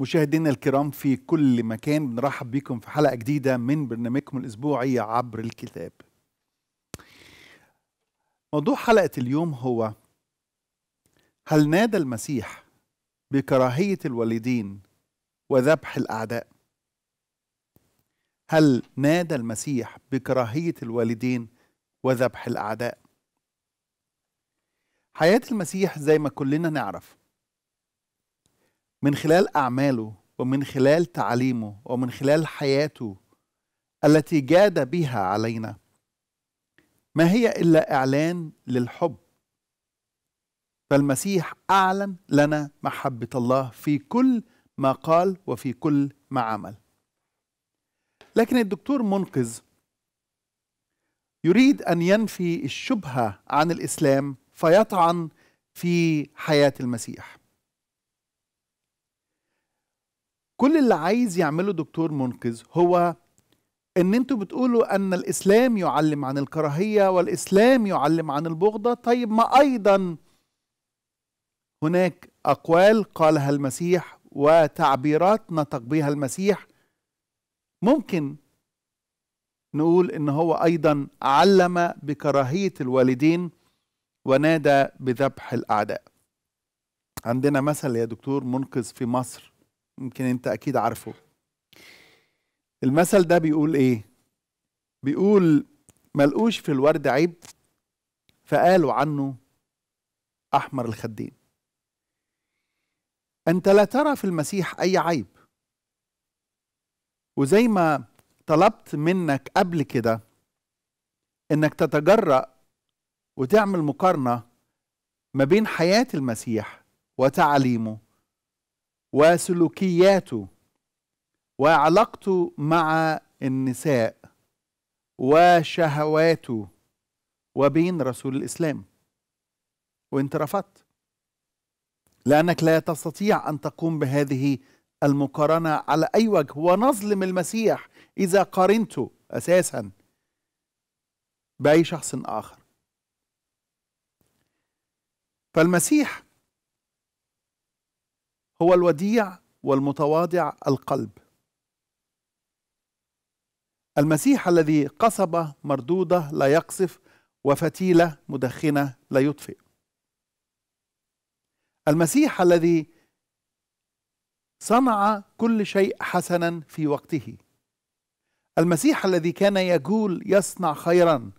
مشاهدينا الكرام في كل مكان بنرحب بكم في حلقه جديده من برنامجكم الاسبوعي عبر الكتاب. موضوع حلقه اليوم هو هل نادى المسيح بكراهيه الوالدين وذبح الاعداء؟ هل نادى المسيح بكراهيه الوالدين وذبح الاعداء؟ حياه المسيح زي ما كلنا نعرف من خلال أعماله ومن خلال تعليمه ومن خلال حياته التي جاد بها علينا ما هي إلا إعلان للحب فالمسيح أعلن لنا محبة الله في كل ما قال وفي كل ما عمل لكن الدكتور منقذ يريد أن ينفي الشبهة عن الإسلام فيطعن في حياة المسيح كل اللي عايز يعمله دكتور منقذ هو ان انتوا بتقولوا ان الاسلام يعلم عن الكراهيه والاسلام يعلم عن البغضه طيب ما ايضا هناك اقوال قالها المسيح وتعبيرات نطق بها المسيح ممكن نقول ان هو ايضا علم بكراهيه الوالدين ونادى بذبح الاعداء عندنا مثل يا دكتور منقذ في مصر يمكن انت اكيد عارفه المثل ده بيقول ايه بيقول ملقوش في الورد عيب فقالوا عنه احمر الخدين انت لا ترى في المسيح اي عيب وزي ما طلبت منك قبل كده انك تتجرأ وتعمل مقارنه ما بين حياه المسيح وتعليمه وسلوكياته وعلاقته مع النساء وشهواته وبين رسول الإسلام وانت رفضت لأنك لا تستطيع أن تقوم بهذه المقارنة على أي وجه ونظلم المسيح إذا قارنته أساسا بأي شخص آخر فالمسيح هو الوديع والمتواضع القلب المسيح الذي قصبة مردودة لا يقصف وفتيلة مدخنة لا يطفئ المسيح الذي صنع كل شيء حسنا في وقته المسيح الذي كان يقول يصنع خيرا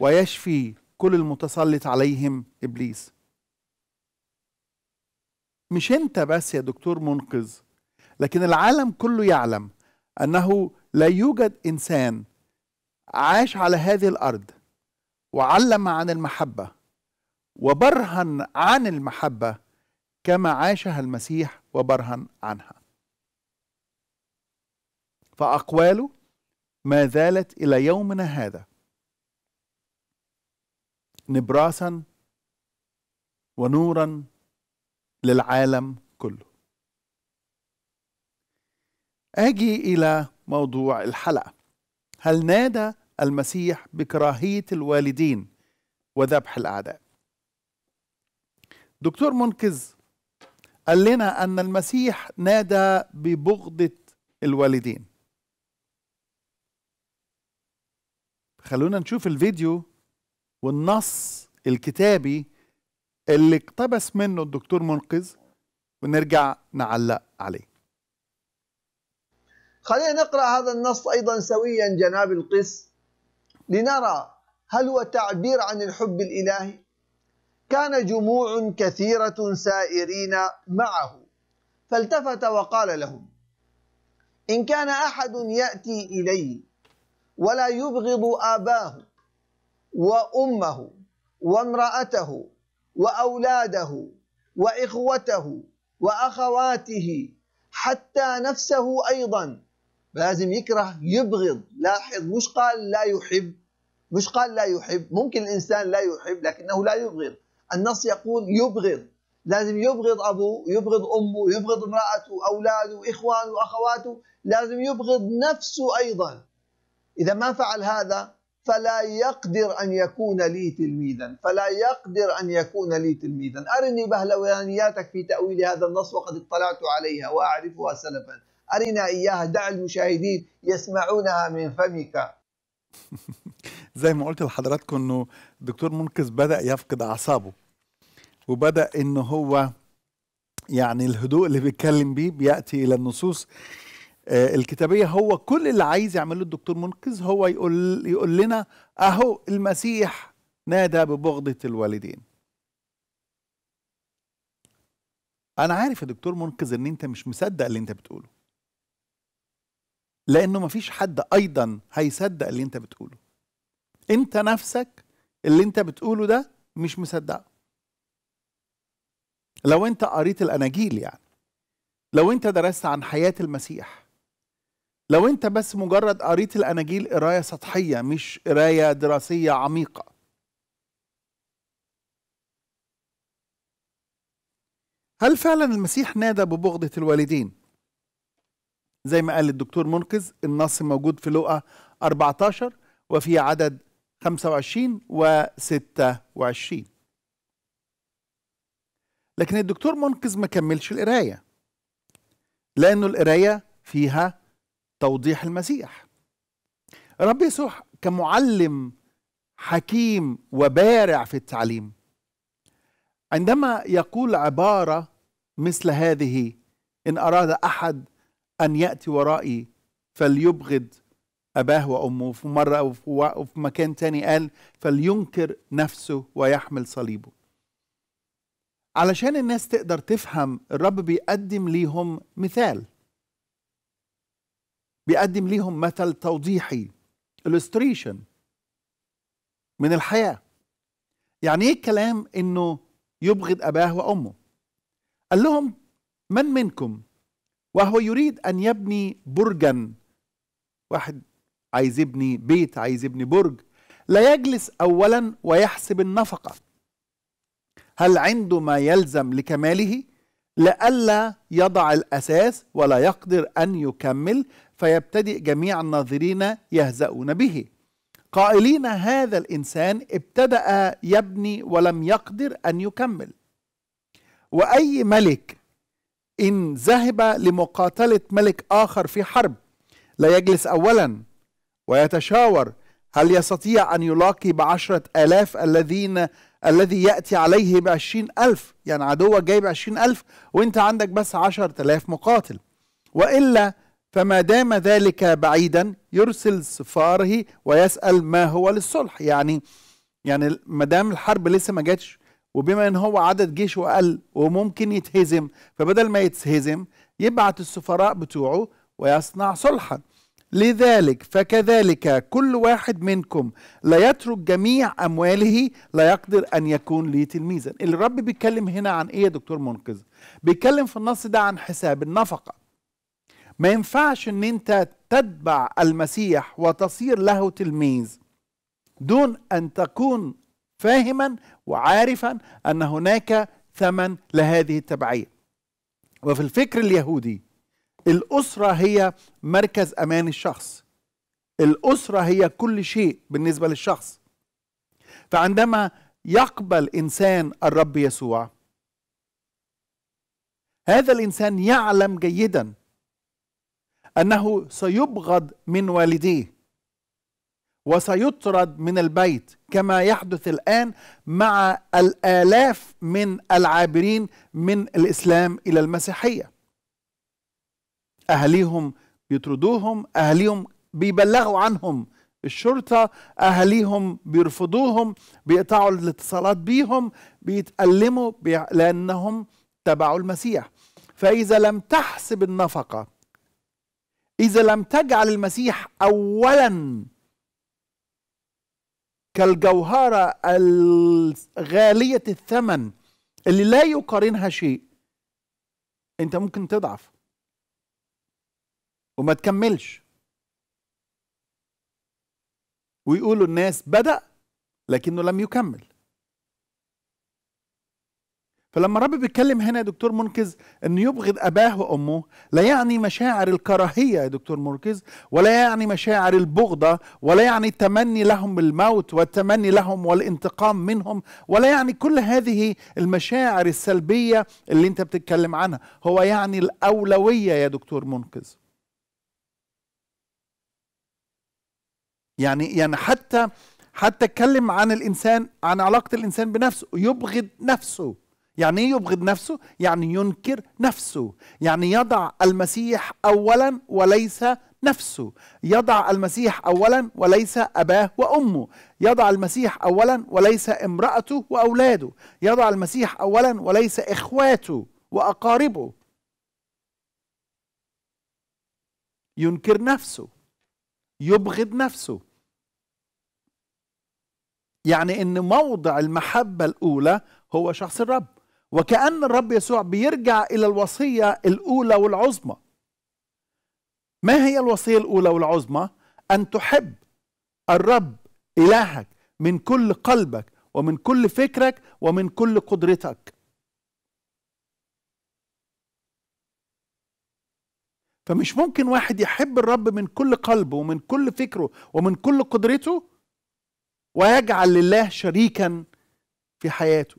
ويشفي كل المتسلط عليهم ابليس مش انت بس يا دكتور منقذ لكن العالم كله يعلم انه لا يوجد انسان عاش على هذه الارض وعلم عن المحبه وبرهن عن المحبه كما عاشها المسيح وبرهن عنها فاقواله ما زالت الى يومنا هذا نبراسا ونورا للعالم كله اجي الى موضوع الحلقه هل نادى المسيح بكراهيه الوالدين وذبح الاعداء دكتور منقذ قال لنا ان المسيح نادى ببغضه الوالدين خلونا نشوف الفيديو والنص الكتابي اللي اقتبس منه الدكتور منقذ ونرجع نعلق عليه خلينا نقرأ هذا النص أيضا سويا جناب القس لنرى هل هو تعبير عن الحب الإلهي كان جموع كثيرة سائرين معه فالتفت وقال لهم إن كان أحد يأتي إلي ولا يبغض آباه وأمه وامرأته واولاده واخوته واخواته حتى نفسه ايضا لازم يكره يبغض لاحظ مش قال لا يحب مش قال لا يحب ممكن الانسان لا يحب لكنه لا يبغض النص يقول يبغض لازم يبغض ابوه يبغض امه يبغض امراته اولاده اخوانه اخواته لازم يبغض نفسه ايضا اذا ما فعل هذا فلا يقدر أن يكون لي تلميذا فلا يقدر أن يكون لي تلميذا أرني بهلوانياتك في تأويل هذا النص وقد اطلعت عليها وأعرفها سلفا أرنا إياها دع المشاهدين يسمعونها من فمك زي ما قلت لحضراتكم أنه دكتور منقذ بدأ يفقد أعصابه وبدأ أنه هو يعني الهدوء اللي بيتكلم بيه بيأتي إلى النصوص آه، الكتابيه هو كل اللي عايز يعمله الدكتور منقذ هو يقول يقول لنا اهو المسيح نادى ببغضه الوالدين انا عارف يا دكتور منقذ ان انت مش مصدق اللي انت بتقوله لانه مفيش حد ايضا هيصدق اللي انت بتقوله انت نفسك اللي انت بتقوله ده مش مصدقه لو انت قريت الاناجيل يعني لو انت درست عن حياه المسيح لو انت بس مجرد قريت الاناجيل قرايه سطحيه مش قرايه دراسيه عميقه هل فعلا المسيح نادى ببغضة الوالدين؟ زي ما قال الدكتور منقذ النص موجود في لوقا 14 وفي عدد 25 و 26 لكن الدكتور منقذ ما كملش القراية لأنه القراية فيها توضيح المسيح الرب يسوع كمعلم حكيم وبارع في التعليم عندما يقول عبارة مثل هذه إن أراد أحد أن يأتي ورائي فليبغض أباه وأمه في مرة وفي مكان تاني قال فلينكر نفسه ويحمل صليبه علشان الناس تقدر تفهم الرب بيقدم ليهم مثال بيقدم ليهم مثل توضيحي illustration من الحياة يعني ايه الكلام انه يبغض اباه وامه قال لهم من منكم وهو يريد ان يبني برجا واحد عايز يبني بيت عايز يبني برج لا يجلس اولا ويحسب النفقه هل عنده ما يلزم لكماله لئلا يضع الاساس ولا يقدر ان يكمل فيبتدئ جميع الناظرين يهزؤون به قائلين هذا الانسان ابتدا يبني ولم يقدر ان يكمل واي ملك ان ذهب لمقاتله ملك اخر في حرب لا يجلس اولا ويتشاور هل يستطيع ان يلاقي بعشره الاف الذين الذي ياتي عليه بعشرين الف يعني عدوك جايب عشرين الف وانت عندك بس عشرة الاف مقاتل والا فما دام ذلك بعيدا يرسل سفاره ويسأل ما هو للصلح يعني يعني ما دام الحرب لسه ما جاتش وبما ان هو عدد جيشه اقل وممكن يتهزم فبدل ما يتهزم يبعت السفراء بتوعه ويصنع صلحا لذلك فكذلك كل واحد منكم لا يترك جميع امواله لا يقدر ان يكون لي تلميذا الرب بيتكلم هنا عن ايه يا دكتور منقذ بيتكلم في النص ده عن حساب النفقه ما ينفعش ان انت تتبع المسيح وتصير له تلميذ دون ان تكون فاهما وعارفا ان هناك ثمن لهذه التبعيه وفي الفكر اليهودي الاسره هي مركز امان الشخص الاسره هي كل شيء بالنسبه للشخص فعندما يقبل انسان الرب يسوع هذا الانسان يعلم جيدا أنه سيبغض من والديه وسيطرد من البيت كما يحدث الآن مع الآلاف من العابرين من الإسلام إلى المسيحية أهليهم بيطردوهم أهليهم بيبلغوا عنهم الشرطة أهليهم بيرفضوهم بيقطعوا الاتصالات بيهم بيتألموا بي... لأنهم تبعوا المسيح فإذا لم تحسب النفقة إذا لم تجعل المسيح أولا كالجوهرة الغالية الثمن اللي لا يقارنها شيء أنت ممكن تضعف وما تكملش ويقولوا الناس بدأ لكنه لم يكمل فلما الرب بيتكلم هنا يا دكتور منقذ انه يبغض اباه وامه لا يعني مشاعر الكراهيه يا دكتور منقذ ولا يعني مشاعر البغضه ولا يعني التمني لهم الموت والتمني لهم والانتقام منهم ولا يعني كل هذه المشاعر السلبيه اللي انت بتتكلم عنها هو يعني الاولويه يا دكتور منقذ يعني يعني حتى حتى اتكلم عن الانسان عن علاقه الانسان بنفسه يبغض نفسه يعني ايه يبغض نفسه يعني ينكر نفسه يعني يضع المسيح اولا وليس نفسه يضع المسيح اولا وليس اباه وامه يضع المسيح اولا وليس امراته واولاده يضع المسيح اولا وليس اخواته واقاربه ينكر نفسه يبغض نفسه يعني ان موضع المحبه الاولى هو شخص الرب وكأن الرب يسوع بيرجع إلى الوصية الأولى والعظمى ما هي الوصية الأولى والعظمى؟ أن تحب الرب إلهك من كل قلبك ومن كل فكرك ومن كل قدرتك فمش ممكن واحد يحب الرب من كل قلبه ومن كل فكره ومن كل قدرته ويجعل لله شريكا في حياته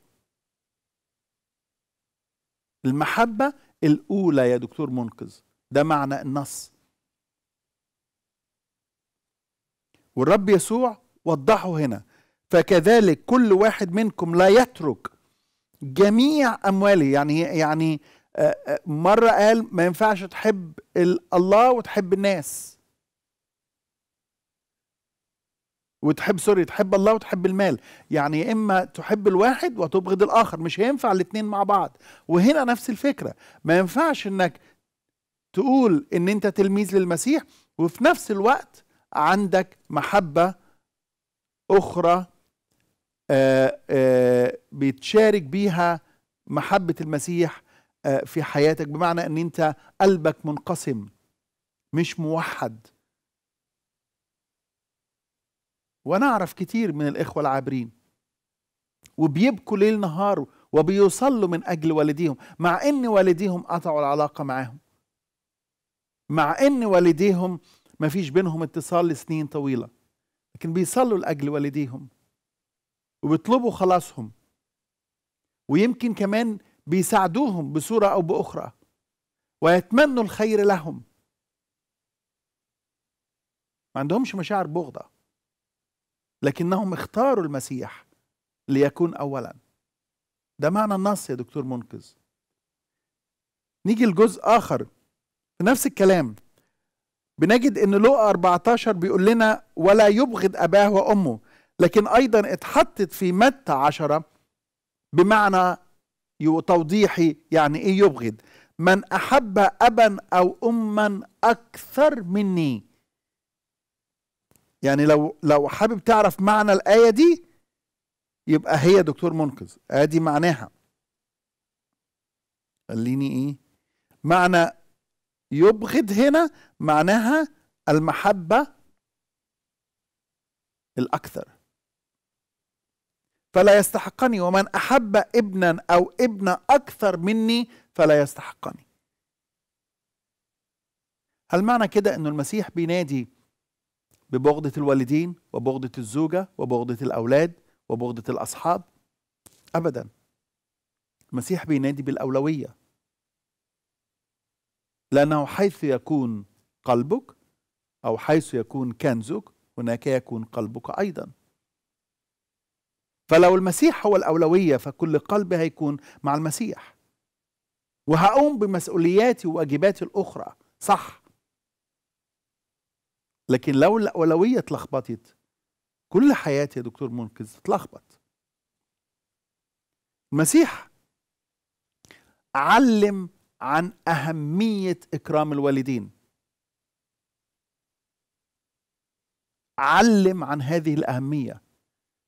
المحبة الأولى يا دكتور منقذ ده معنى النص والرب يسوع وضحه هنا فكذلك كل واحد منكم لا يترك جميع أمواله يعني يعني آه، آه، مرة قال ما ينفعش تحب الله وتحب الناس وتحب سوري تحب الله وتحب المال يعني يا اما تحب الواحد وتبغض الاخر مش هينفع الاثنين مع بعض وهنا نفس الفكره ما ينفعش انك تقول ان انت تلميذ للمسيح وفي نفس الوقت عندك محبه اخرى آآ آه، آآ آه، بتشارك بيها محبه المسيح آه، في حياتك بمعنى ان انت قلبك منقسم مش موحد وانا اعرف كتير من الاخوه العابرين وبيبكوا ليل نهار وبيصلوا من اجل والديهم مع ان والديهم قطعوا العلاقه معاهم مع ان والديهم ما فيش بينهم اتصال لسنين طويله لكن بيصلوا لاجل والديهم وبيطلبوا خلاصهم ويمكن كمان بيساعدوهم بصوره او باخرى ويتمنوا الخير لهم ما عندهمش مشاعر بغضه لكنهم اختاروا المسيح ليكون اولا ده معنى النص يا دكتور منقذ نيجي لجزء اخر في نفس الكلام بنجد ان لوقا 14 بيقول لنا ولا يبغض اباه وامه لكن ايضا اتحطت في متى 10 بمعنى توضيحي يعني ايه يبغض من احب ابا او اما اكثر مني يعني لو لو حابب تعرف معنى الآية دي يبقى هي دكتور منقذ ادي معناها خليني ايه معنى يبغض هنا معناها المحبة الأكثر فلا يستحقني ومن أحب ابنا أو ابن أكثر مني فلا يستحقني هل معنى كده أنه المسيح بينادي ببغضة الوالدين وبغضة الزوجة وبغضة الأولاد وبغضة الأصحاب أبدا المسيح بينادي بالأولوية لأنه حيث يكون قلبك أو حيث يكون كنزك هناك يكون قلبك أيضا فلو المسيح هو الأولوية فكل قلبي هيكون مع المسيح وهقوم بمسؤولياتي وواجباتي الأخرى صح لكن لو الأولوية اتلخبطت كل حياتي يا دكتور منقذ تتلخبط المسيح علم عن أهمية إكرام الوالدين علم عن هذه الأهمية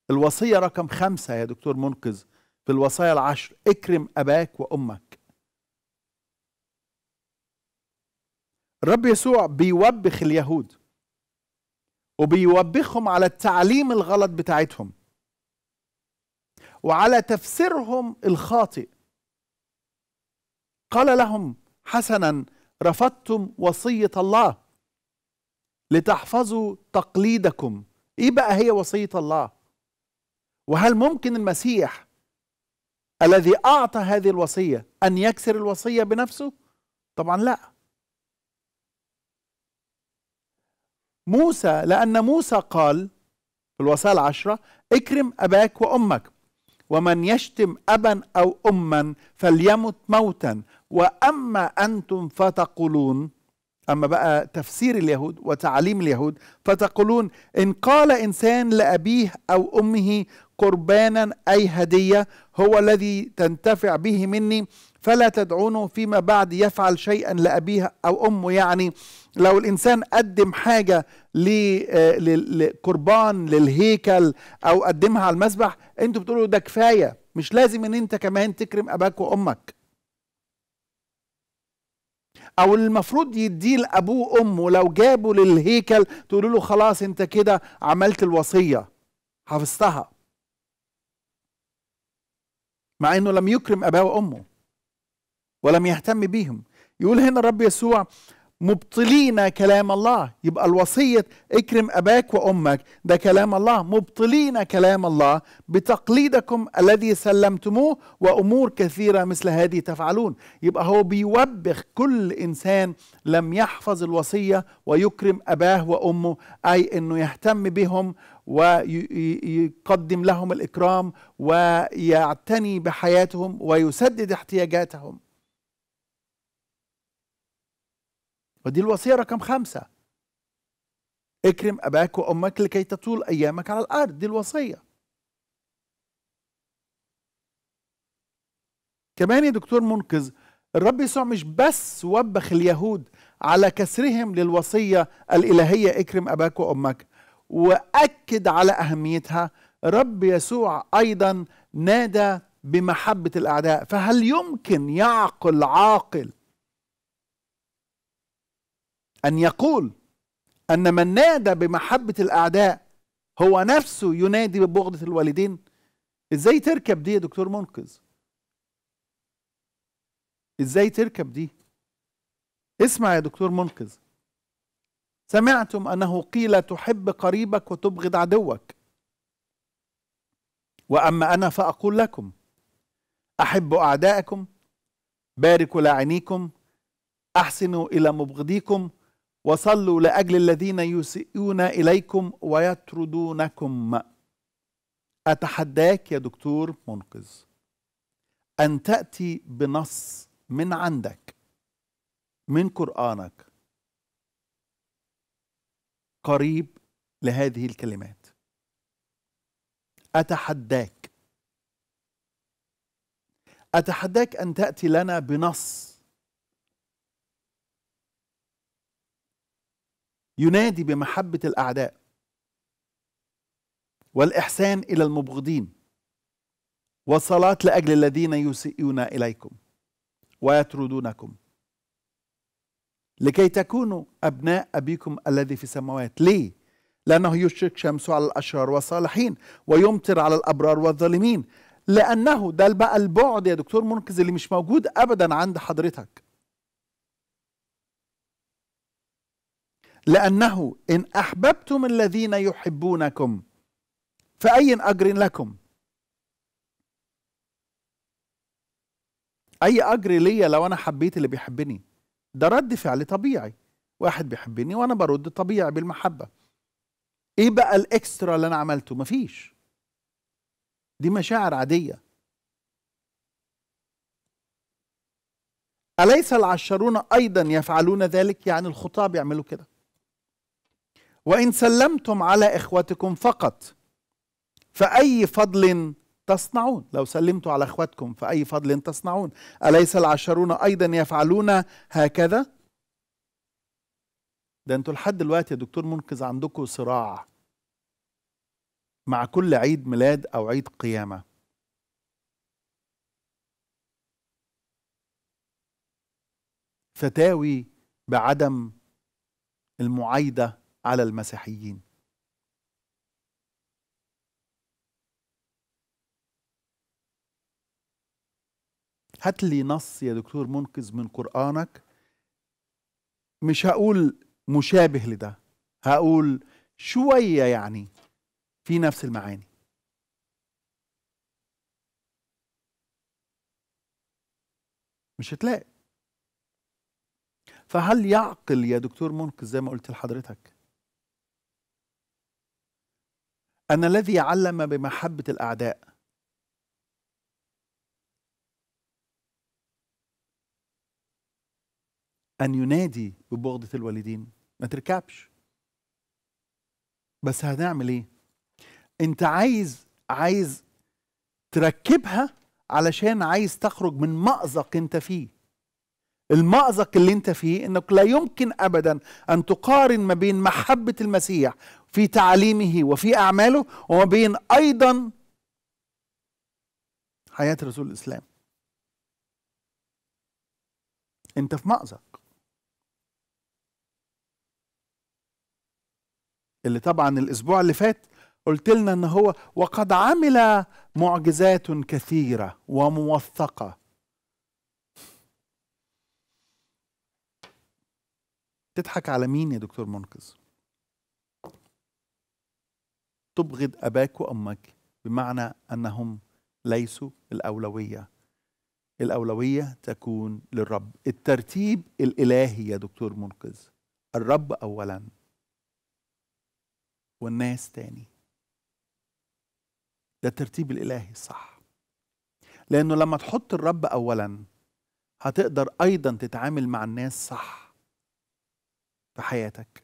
الوصية رقم خمسة يا دكتور منقذ في الوصايا العشر اكرم أباك وأمك الرب يسوع بيوبخ اليهود وبيوبخهم على التعليم الغلط بتاعتهم وعلى تفسيرهم الخاطئ قال لهم حسنا رفضتم وصيه الله لتحفظوا تقليدكم ايه بقى هي وصيه الله وهل ممكن المسيح الذي اعطى هذه الوصيه ان يكسر الوصيه بنفسه طبعا لا موسى لأن موسى قال في الوصايا العشرة اكرم أباك وأمك ومن يشتم أبا أو أما فليمت موتا وأما أنتم فتقولون أما بقى تفسير اليهود وتعليم اليهود فتقولون إن قال إنسان لأبيه أو أمه قربانا أي هدية هو الذي تنتفع به مني فلا تدعونه فيما بعد يفعل شيئا لأبيه أو أمه يعني لو الانسان قدم حاجه آه، لقربان للهيكل او قدمها على المسبح انتوا بتقولوا ده كفايه مش لازم ان انت كمان تكرم اباك وامك او المفروض يديه لابوه وامه لو جابوا للهيكل تقولوا له خلاص انت كده عملت الوصيه حفظتها مع انه لم يكرم اباه وامه ولم يهتم بيهم يقول هنا الرب يسوع مبطلين كلام الله يبقى الوصية اكرم أباك وأمك ده كلام الله مبطلين كلام الله بتقليدكم الذي سلمتموه وأمور كثيرة مثل هذه تفعلون يبقى هو بيوبخ كل إنسان لم يحفظ الوصية ويكرم أباه وأمه أي أنه يهتم بهم ويقدم لهم الإكرام ويعتني بحياتهم ويسدد احتياجاتهم ودي الوصية رقم خمسة اكرم أباك وأمك لكي تطول أيامك على الأرض دي الوصية كمان يا دكتور منقذ الرب يسوع مش بس وبخ اليهود على كسرهم للوصية الإلهية اكرم أباك وأمك وأكد على أهميتها رب يسوع أيضا نادى بمحبة الأعداء فهل يمكن يعقل عاقل أن يقول أن من نادى بمحبة الأعداء هو نفسه ينادي ببغضة الوالدين إزاي تركب دي يا دكتور منقذ إزاي تركب دي اسمع يا دكتور منقذ سمعتم أنه قيل تحب قريبك وتبغض عدوك وأما أنا فأقول لكم أحب أعدائكم باركوا لاعنيكم أحسنوا إلى مبغضيكم وصلوا لاجل الذين يسيئون اليكم ويطردونكم اتحداك يا دكتور منقذ ان تاتي بنص من عندك من قرانك قريب لهذه الكلمات اتحداك اتحداك ان تاتي لنا بنص ينادي بمحبة الأعداء والإحسان إلى المبغضين والصلاة لأجل الذين يسيئون إليكم ويطردونكم لكي تكونوا أبناء أبيكم الذي في السماوات ليه؟ لأنه يشرق شمسه على الأشرار والصالحين ويمطر على الأبرار والظالمين لأنه ده بقى البعد يا دكتور منقذ اللي مش موجود أبدا عند حضرتك لأنه إن أحببتم الذين يحبونكم فأي أجر لكم أي أجر ليا لو أنا حبيت اللي بيحبني ده رد فعل طبيعي واحد بيحبني وأنا برد طبيعي بالمحبة إيه بقى الإكسترا اللي أنا عملته مفيش دي مشاعر عادية أليس العشرون أيضا يفعلون ذلك يعني الخطاب يعملوا كده وإن سلمتم على إخوتكم فقط فأي فضل تصنعون لو سلمتوا على إخوتكم فأي فضل تصنعون أليس العشرون أيضا يفعلون هكذا ده انتوا لحد دلوقتي يا دكتور منقذ عندكم صراع مع كل عيد ميلاد أو عيد قيامة فتاوي بعدم المعايده على المسيحيين هات لي نص يا دكتور منقذ من قرآنك مش هقول مشابه لده هقول شوية يعني في نفس المعاني مش هتلاقي فهل يعقل يا دكتور منقذ زي ما قلت لحضرتك أنا الذي علم بمحبة الأعداء أن ينادي ببغضة الوالدين ما تركبش بس هنعمل إيه أنت عايز عايز تركبها علشان عايز تخرج من مأزق أنت فيه المأزق اللي انت فيه انك لا يمكن ابدا ان تقارن ما بين محبة المسيح في تعليمه وفي أعماله وما بين أيضا حياة رسول الإسلام أنت في مأزق اللي طبعا الأسبوع اللي فات قلت لنا ان هو وقد عمل معجزات كثيره وموثقه تضحك على مين يا دكتور منقذ تبغض أباك وأمك بمعنى أنهم ليسوا الأولوية الأولوية تكون للرب الترتيب الإلهي يا دكتور منقذ الرب أولا والناس تاني ده الترتيب الإلهي الصح لأنه لما تحط الرب أولا هتقدر أيضا تتعامل مع الناس صح في حياتك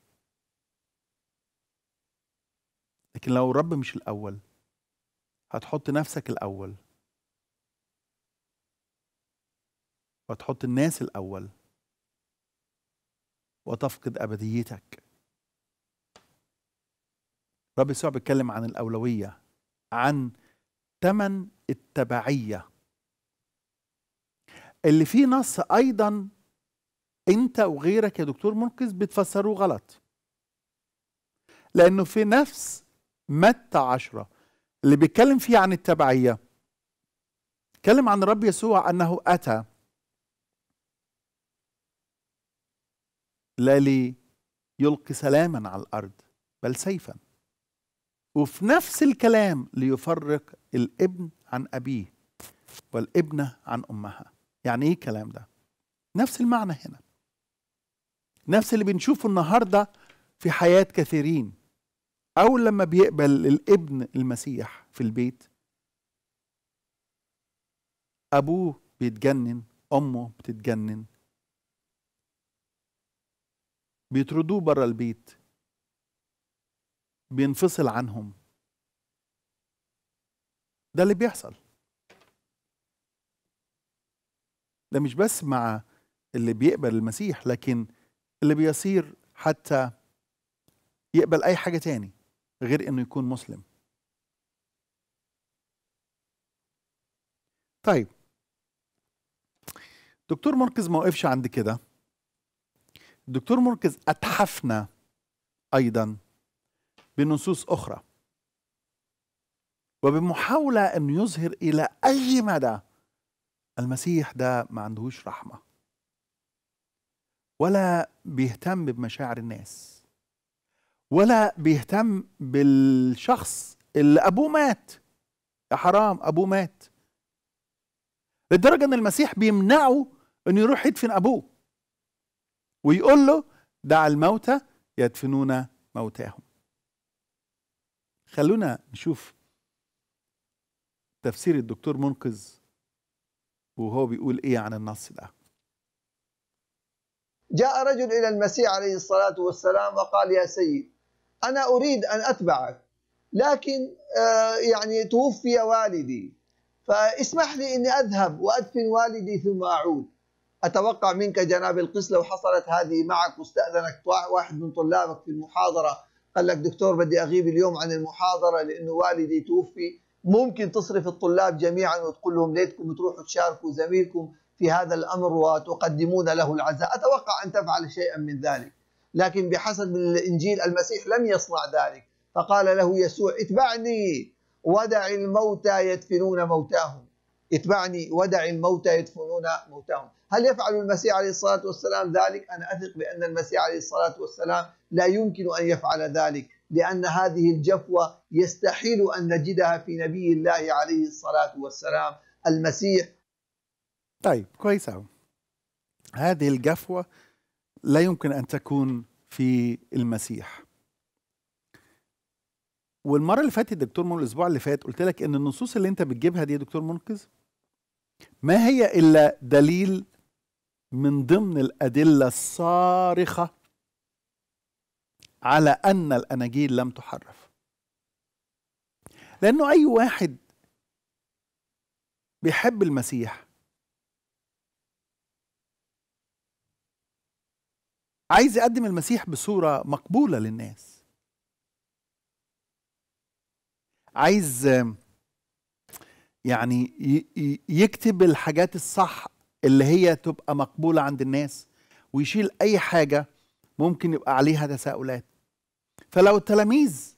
لكن لو الرب مش الأول هتحط نفسك الأول وتحط الناس الأول وتفقد أبديتك رب يسوع بيتكلم عن الأولوية عن ثمن التبعية اللي فيه نص أيضا أنت وغيرك يا دكتور منقذ بتفسروه غلط لأنه في نفس متى عشرة اللي بيتكلم فيه عن التبعية تكلم عن الرب يسوع أنه أتى لا لي يلقي سلاما على الأرض بل سيفا وفي نفس الكلام ليفرق الابن عن أبيه والابنة عن أمها يعني إيه الكلام ده؟ نفس المعنى هنا نفس اللي بنشوفه النهاردة في حياة كثيرين أو لما بيقبل الابن المسيح في البيت أبوه بيتجنن أمه بتتجنن بيطردوه بره البيت بينفصل عنهم ده اللي بيحصل ده مش بس مع اللي بيقبل المسيح لكن اللي بيصير حتى يقبل أي حاجة تاني غير انه يكون مسلم طيب دكتور مركز ما وقفش عند كده دكتور مركز اتحفنا ايضا بنصوص اخرى وبمحاوله انه يظهر الى اي مدى المسيح ده ما عندهوش رحمه ولا بيهتم بمشاعر الناس ولا بيهتم بالشخص اللي ابوه مات يا حرام ابوه مات لدرجه ان المسيح بيمنعه انه يروح يدفن ابوه ويقول له دع الموتى يدفنون موتاهم خلونا نشوف تفسير الدكتور منقذ وهو بيقول ايه عن النص ده جاء رجل الى المسيح عليه الصلاه والسلام وقال يا سيد أنا أريد أن أتبعك لكن آه، يعني توفي والدي فاسمح لي أني أذهب وأدفن والدي ثم أعود أتوقع منك جناب القس لو حصلت هذه معك واستأذنك واحد من طلابك في المحاضرة قال لك دكتور بدي أغيب اليوم عن المحاضرة لأنه والدي توفي ممكن تصرف الطلاب جميعا وتقول لهم ليتكم تروحوا تشاركوا زميلكم في هذا الأمر وتقدمون له العزاء أتوقع أن تفعل شيئا من ذلك لكن بحسب الإنجيل المسيح لم يصنع ذلك فقال له يسوع اتبعني ودع الموتى يدفنون موتاهم اتبعني ودع الموتى يدفنون موتاهم هل يفعل المسيح عليه الصلاة والسلام ذلك؟ أنا أثق بأن المسيح عليه الصلاة والسلام لا يمكن أن يفعل ذلك لأن هذه الجفوة يستحيل أن نجدها في نبي الله عليه الصلاة والسلام المسيح طيب كويس هذه الجفوة لا يمكن ان تكون في المسيح والمره اللي فاتت دكتور من الاسبوع اللي فات قلت لك ان النصوص اللي انت بتجيبها دي يا دكتور منقذ ما هي الا دليل من ضمن الادله الصارخه على ان الاناجيل لم تحرف لانه اي واحد بيحب المسيح عايز يقدم المسيح بصورة مقبولة للناس عايز يعني يكتب الحاجات الصح اللي هي تبقى مقبولة عند الناس ويشيل أي حاجة ممكن يبقى عليها تساؤلات فلو التلاميذ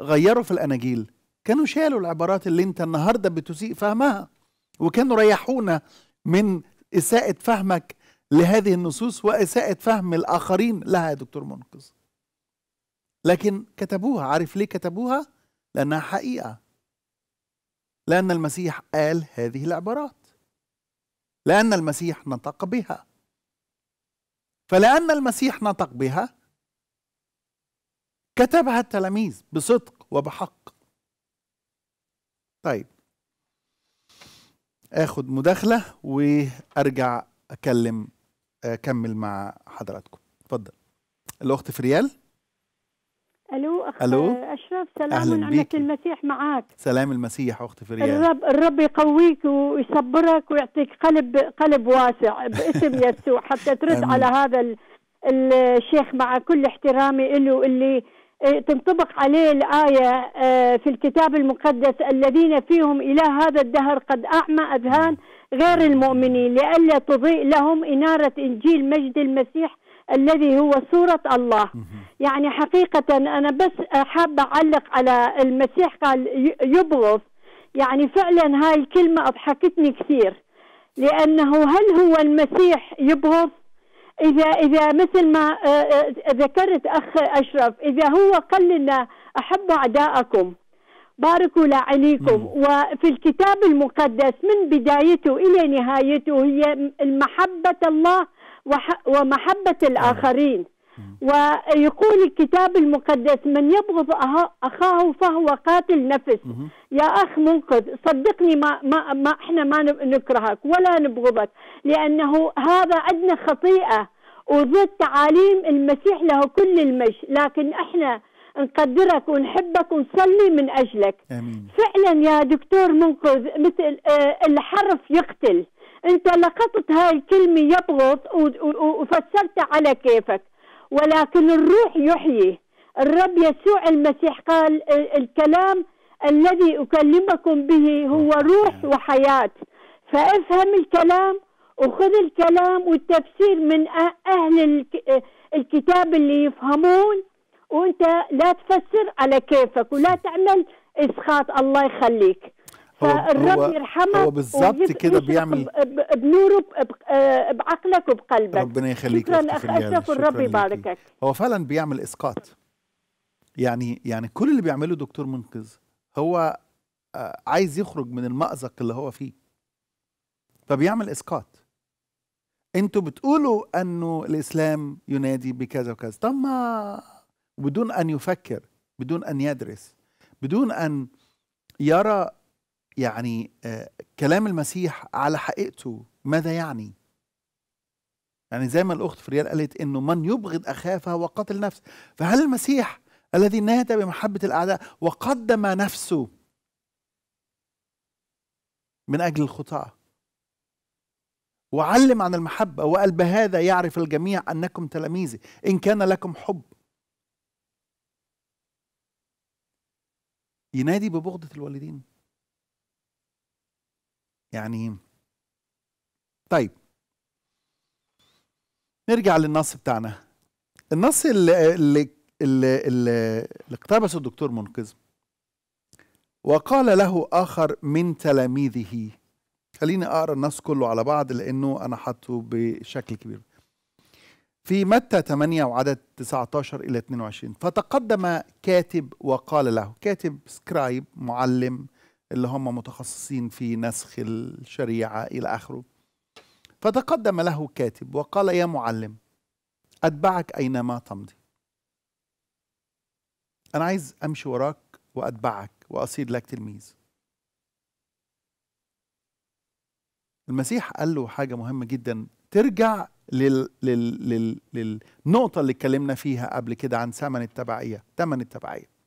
غيروا في الأناجيل كانوا شالوا العبارات اللي انت النهاردة بتسيء فهمها وكانوا ريحونا من إساءة فهمك لهذه النصوص وإساءة فهم الآخرين لها يا دكتور منقذ لكن كتبوها عارف ليه كتبوها؟ لأنها حقيقة لأن المسيح قال هذه العبارات لأن المسيح نطق بها فلأن المسيح نطق بها كتبها التلاميذ بصدق وبحق طيب اخد مداخله وارجع اكلم اكمل آه، مع حضراتكم اتفضل الاخت فريال الو أخ... الو اشرف سلام ونعمه المسيح معك سلام المسيح اخت فريال الرب الرب يقويك ويصبرك ويعطيك قلب قلب واسع باسم يسوع حتى ترد على هذا الشيخ مع كل احترامي له اللي آه، تنطبق عليه الآية آه، في الكتاب المقدس الذين فيهم إلى هذا الدهر قد أعمى أذهان غير المؤمنين لئلا تضيء لهم إنارة إنجيل مجد المسيح الذي هو صورة الله يعني حقيقة أنا بس حابة أعلق على المسيح قال يبغض يعني فعلا هاي الكلمة أضحكتني كثير لأنه هل هو المسيح يبغض اذا اذا مثل ما آه، آه، ذكرت اخ اشرف اذا هو قال لنا احبوا اعداءكم باركوا لعليكم وفي الكتاب المقدس من بدايته الى نهايته هي محبه الله ومحبه آه. الاخرين ويقول الكتاب المقدس من يبغض اخاه فهو قاتل نفس يا اخ منقذ صدقني ما ما, ما احنا ما نكرهك ولا نبغضك لانه هذا عندنا خطيئه وضد تعاليم المسيح له كل المجد لكن احنا نقدرك ونحبك ونصلي من اجلك آمين. فعلا يا دكتور منقذ مثل آه، الحرف يقتل انت لقطت هاي الكلمه يبغض وفسرتها على كيفك ولكن الروح يحيي الرب يسوع المسيح قال الكلام الذي أكلمكم به هو روح وحياة فافهم الكلام وخذ الكلام والتفسير من أهل الكتاب اللي يفهمون وانت لا تفسر على كيفك ولا تعمل اسخاط الله يخليك فالرب يرحمك هو بالظبط كده بيعمل بنوره آه، بعقلك وبقلبك ربنا يخليك شكرا اخ اسف والرب يباركك هو فعلا بيعمل اسقاط يعني يعني كل اللي بيعمله دكتور منقذ هو آه، عايز يخرج من المأزق اللي هو فيه فبيعمل اسقاط انتوا بتقولوا انه الاسلام ينادي بكذا وكذا طب ما بدون ان يفكر بدون ان يدرس بدون ان يرى يعني آه، كلام المسيح على حقيقته ماذا يعني يعني زي ما الأخت فريال قالت إنه من يبغض أخاه فهو قاتل نفسه فهل المسيح الذي نادى بمحبة الأعداء وقدم نفسه من أجل الخطاة وعلم عن المحبة وقال بهذا يعرف الجميع أنكم تلاميذي إن كان لكم حب ينادي ببغضة الوالدين يعني طيب نرجع للنص بتاعنا النص اللي اللي اللي, اللي اقتبسه الدكتور منقذ وقال له آخر من تلاميذه خليني أقرأ النص كله على بعض لأنه أنا حاطه بشكل كبير في متى 8 وعدد 19 إلى 22 فتقدم كاتب وقال له كاتب سكرايب معلم اللي هم متخصصين في نسخ الشريعة إلى آخره فتقدم له كاتب وقال يا معلم أتبعك أينما تمضي أنا عايز أمشي وراك وأتبعك وأصير لك تلميذ المسيح قال له حاجة مهمة جدا ترجع لل... لل... لل... للنقطة اللي اتكلمنا فيها قبل كده عن ثمن التبعية ثمن التبعية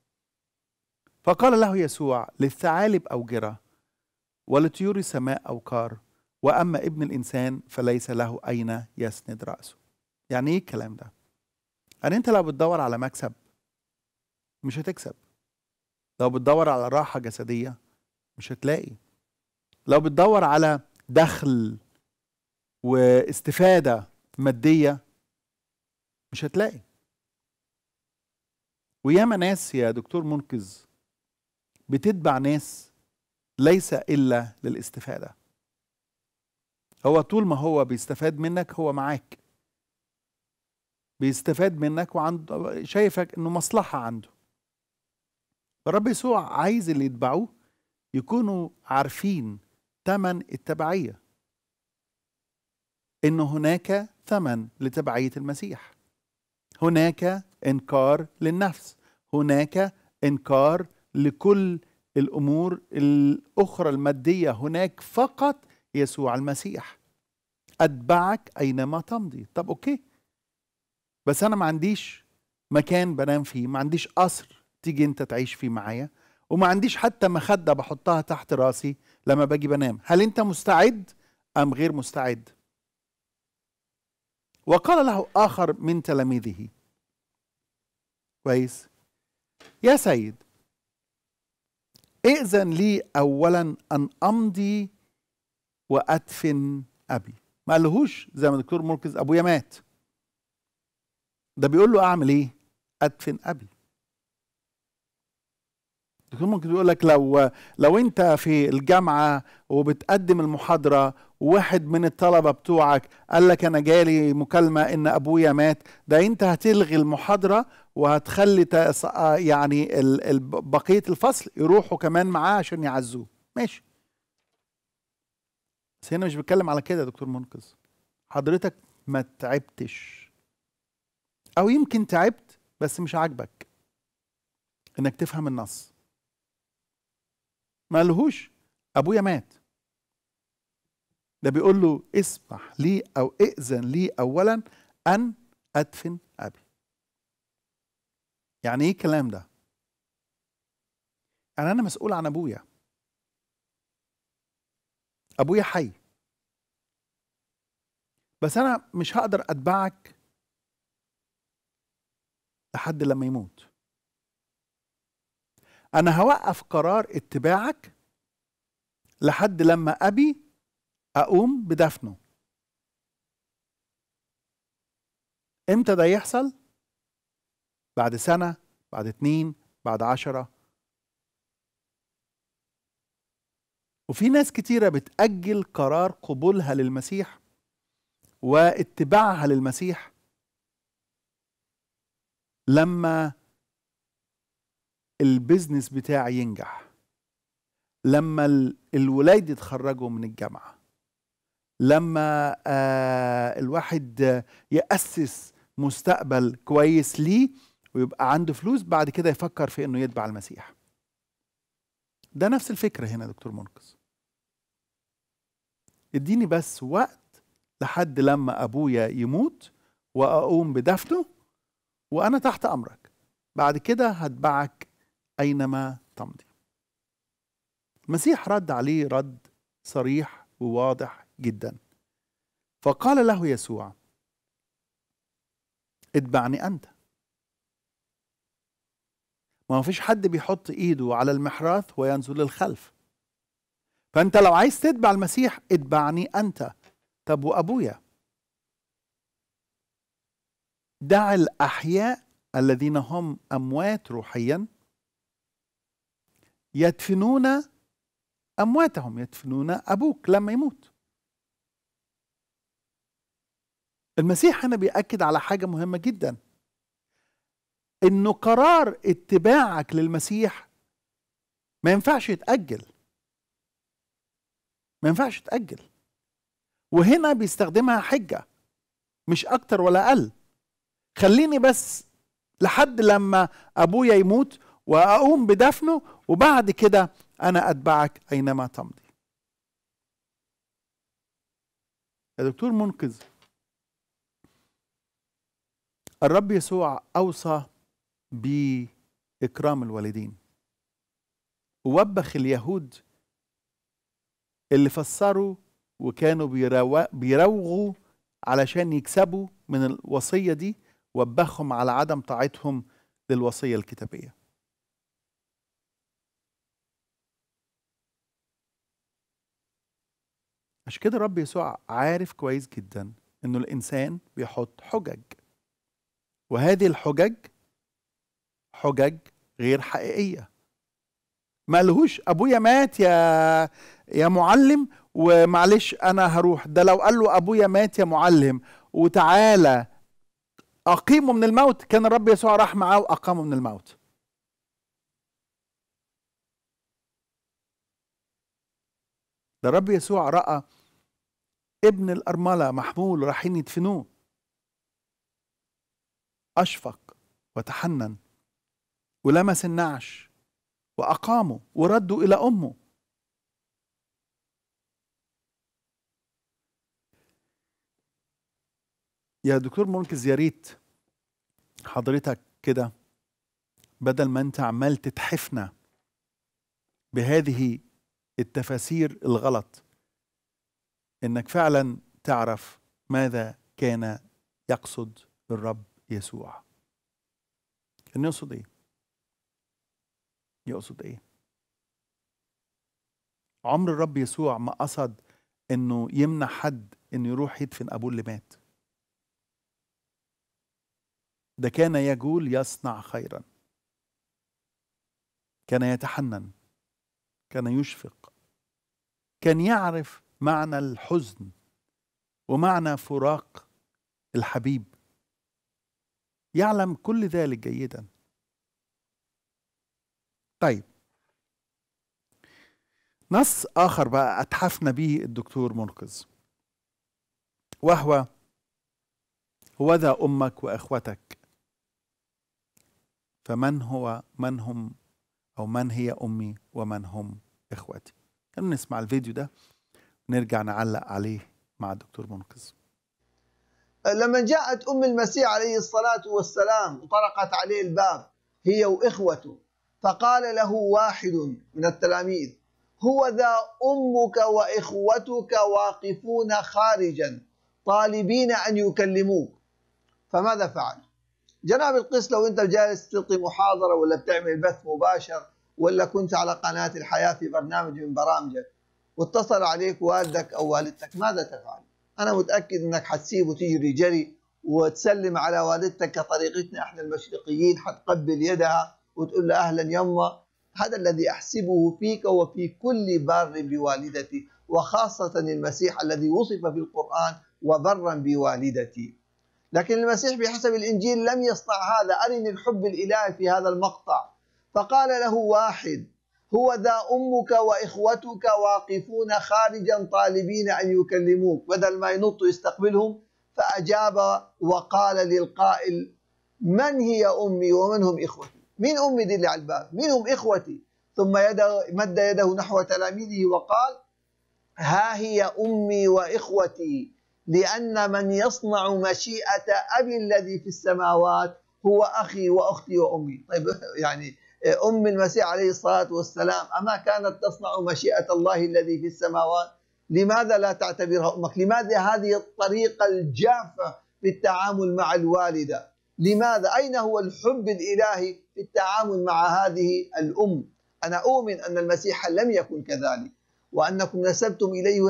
فقال له يسوع للثعالب أوجرة ولطيور سماء أوكار وأما ابن الإنسان فليس له أين يسند رأسه يعني إيه الكلام ده؟ يعني أنت لو بتدور على مكسب مش هتكسب لو بتدور على راحة جسدية مش هتلاقي لو بتدور على دخل واستفادة مادية مش هتلاقي وياما ناس يا دكتور منقذ بتتبع ناس ليس إلا للاستفادة هو طول ما هو بيستفاد منك هو معاك بيستفاد منك وعنده شايفك انه مصلحة عنده فالرب يسوع عايز اللي يتبعوه يكونوا عارفين ثمن التبعية ان هناك ثمن لتبعية المسيح هناك انكار للنفس هناك انكار لكل الامور الاخرى الماديه هناك فقط يسوع المسيح اتبعك اينما تمضي طب اوكي بس انا ما عنديش مكان بنام فيه ما عنديش قصر تيجي انت تعيش فيه معايا وما عنديش حتى مخده بحطها تحت راسي لما باجي بنام هل انت مستعد ام غير مستعد وقال له اخر من تلاميذه كويس يا سيد ائذن لي اولا ان امضي وادفن ابي ما قالهوش زي ما الدكتور مركز ابويا مات ده بيقول له اعمل ايه ادفن ابي الدكتور ممكن يقول لك لو لو انت في الجامعه وبتقدم المحاضره وواحد من الطلبه بتوعك قال لك انا جالي مكالمه ان ابويا مات ده انت هتلغي المحاضره وهتخلي آه، يعني بقيه الفصل يروحوا كمان معاه عشان يعزوه ماشي بس هنا مش بتكلم على كده يا دكتور منقذ حضرتك ما تعبتش او يمكن تعبت بس مش عاجبك انك تفهم النص ما قالهوش ابويا مات ده بيقول له اسمح لي او ائذن لي اولا ان ادفن ابي يعني ايه الكلام ده يعني انا مسؤول عن ابويا ابويا حي بس انا مش هقدر اتبعك لحد لما يموت انا هوقف قرار اتباعك لحد لما ابي اقوم بدفنه امتى ده يحصل بعد سنة بعد اتنين بعد عشرة وفي ناس كتيرة بتأجل قرار قبولها للمسيح واتباعها للمسيح لما البزنس بتاعي ينجح لما الولاد يتخرجوا من الجامعة لما آه الواحد يأسس مستقبل كويس ليه ويبقى عنده فلوس بعد كده يفكر في انه يتبع المسيح ده نفس الفكره هنا دكتور منقذ اديني بس وقت لحد لما ابويا يموت واقوم بدفنه وانا تحت امرك بعد كده هتبعك اينما تمضي المسيح رد عليه رد صريح وواضح جدا فقال له يسوع اتبعني انت ما فيش حد بيحط ايده على المحراث وينزل للخلف فانت لو عايز تتبع المسيح اتبعني انت طب وابويا دع الاحياء الذين هم اموات روحيا يدفنون امواتهم يدفنون ابوك لما يموت المسيح هنا بيأكد على حاجة مهمة جدا انه قرار اتباعك للمسيح ما ينفعش يتاجل ما ينفعش يتاجل وهنا بيستخدمها حجه مش اكتر ولا اقل خليني بس لحد لما ابويا يموت واقوم بدفنه وبعد كده انا اتبعك اينما تمضي يا دكتور منقذ الرب يسوع اوصى بإكرام الوالدين ووبخ اليهود اللي فسروا وكانوا بيروغوا علشان يكسبوا من الوصية دي وبخهم على عدم طاعتهم للوصية الكتابية عشان كده الرب يسوع عارف كويس جدا انه الانسان بيحط حجج وهذه الحجج حجج غير حقيقيه ما لهوش ابويا مات يا يا معلم ومعلش انا هروح ده لو قال له ابويا مات يا معلم وتعالى اقيمه من الموت كان الرب يسوع راح معاه واقامه من الموت ده الرب يسوع راى ابن الارمله محمول رايحين يدفنوه اشفق وتحنن ولمس النعش وأقامه ورده إلى أمه يا دكتور منقذ يا ريت حضرتك كده بدل ما انت عمال تتحفنا بهذه التفاسير الغلط انك فعلا تعرف ماذا كان يقصد الرب يسوع كان يقصد ايه يقصد ايه عمر الرب يسوع ما قصد انه يمنع حد انه يروح يدفن ابوه اللي مات ده كان يجول يصنع خيرا كان يتحنن كان يشفق كان يعرف معنى الحزن ومعنى فراق الحبيب يعلم كل ذلك جيدا طيب نص آخر بقى أتحفنا به الدكتور منقذ وهو هوذا أمك وإخوتك فمن هو من هم أو من هي أمي ومن هم إخوتي خلينا نسمع الفيديو ده نرجع نعلق عليه مع الدكتور منقذ لما جاءت أم المسيح عليه الصلاة والسلام وطرقت عليه الباب هي وإخوته فقال له واحد من التلاميذ هو ذا امك واخوتك واقفون خارجا طالبين ان يكلموك فماذا فعل؟ جناب القس لو انت جالس تلقي محاضره ولا بتعمل بث مباشر ولا كنت على قناه الحياه في برنامج من برامجك واتصل عليك والدك او والدتك ماذا تفعل؟ انا متاكد انك حتسيب وتجري جري وتسلم على والدتك كطريقتنا احنا المشرقيين حتقبل يدها وتقول له أهلا يما هذا الذي أحسبه فيك وفي كل بار بوالدتي وخاصة المسيح الذي وصف في القرآن وبرا بوالدتي لكن المسيح بحسب الإنجيل لم يصنع هذا أرني الحب الإلهي في هذا المقطع فقال له واحد هو ذا أمك وإخوتك واقفون خارجا طالبين أن يكلموك بدل ما ينط يستقبلهم فأجاب وقال للقائل من هي أمي ومن هم إخوتي مين أمي دي اللي على الباب مين هم إخوتي ثم يده مد يده نحو تلاميذه وقال ها هي أمي وإخوتي لأن من يصنع مشيئة أبي الذي في السماوات هو أخي وأختي وأمي طيب يعني أم المسيح عليه الصلاة والسلام أما كانت تصنع مشيئة الله الذي في السماوات لماذا لا تعتبرها أمك لماذا هذه الطريقة الجافة في التعامل مع الوالدة لماذا أين هو الحب الإلهي في التعامل مع هذه الأم أنا أؤمن أن المسيح لم يكن كذلك وأنكم نسبتم إليه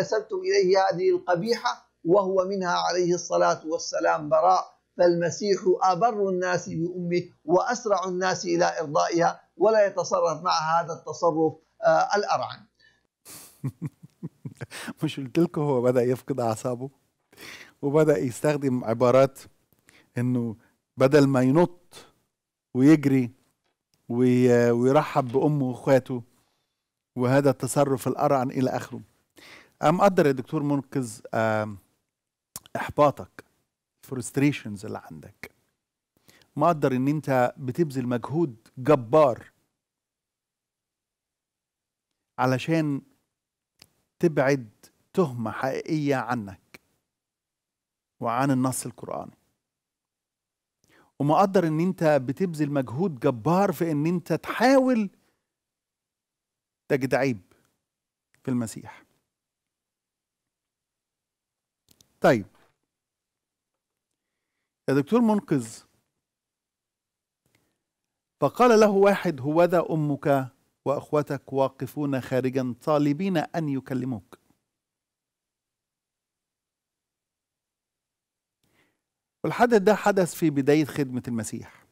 نسبتم إليه هذه القبيحة وهو منها عليه الصلاة والسلام براء فالمسيح أبر الناس بأمه وأسرع الناس إلى إرضائها ولا يتصرف مع هذا التصرف آه، الأرعن مش قلت لكم هو بدأ يفقد أعصابه وبدأ يستخدم عبارات انه بدل ما ينط ويجري ويرحب بامه واخواته وهذا التصرف الارعن الى اخره انا مقدر يا دكتور منقذ احباطك الفرستريشنز اللي عندك مقدر ان انت بتبذل مجهود جبار علشان تبعد تهمه حقيقيه عنك وعن النص القراني ومقدر ان انت بتبذل مجهود جبار في ان انت تحاول تجد عيب في المسيح طيب يا دكتور منقذ فقال له واحد هوذا امك واخوتك واقفون خارجا طالبين ان يكلموك والحدث ده حدث في بداية خدمة المسيح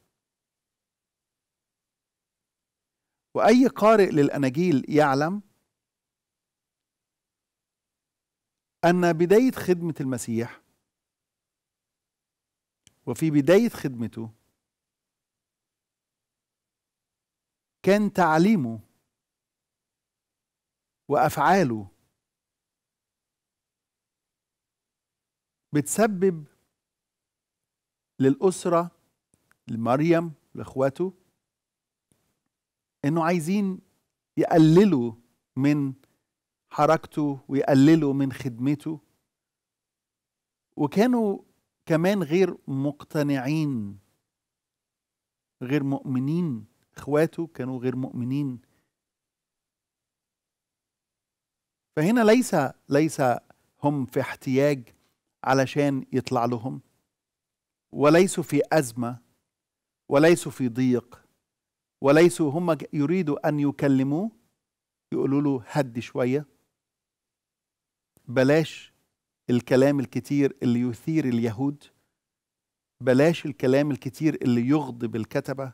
وأي قارئ للأناجيل يعلم أن بداية خدمة المسيح وفي بداية خدمته كان تعليمه وأفعاله بتسبب للأسرة لمريم لإخواته إنه عايزين يقللوا من حركته ويقللوا من خدمته وكانوا كمان غير مقتنعين غير مؤمنين اخواته كانوا غير مؤمنين فهنا ليس ليس هم في احتياج علشان يطلع لهم وليسوا في أزمة وليسوا في ضيق وليسوا هم يريدوا أن يكلموه يقولوا له هدي شوية بلاش الكلام الكتير اللي يثير اليهود بلاش الكلام الكتير اللي يغضب الكتبة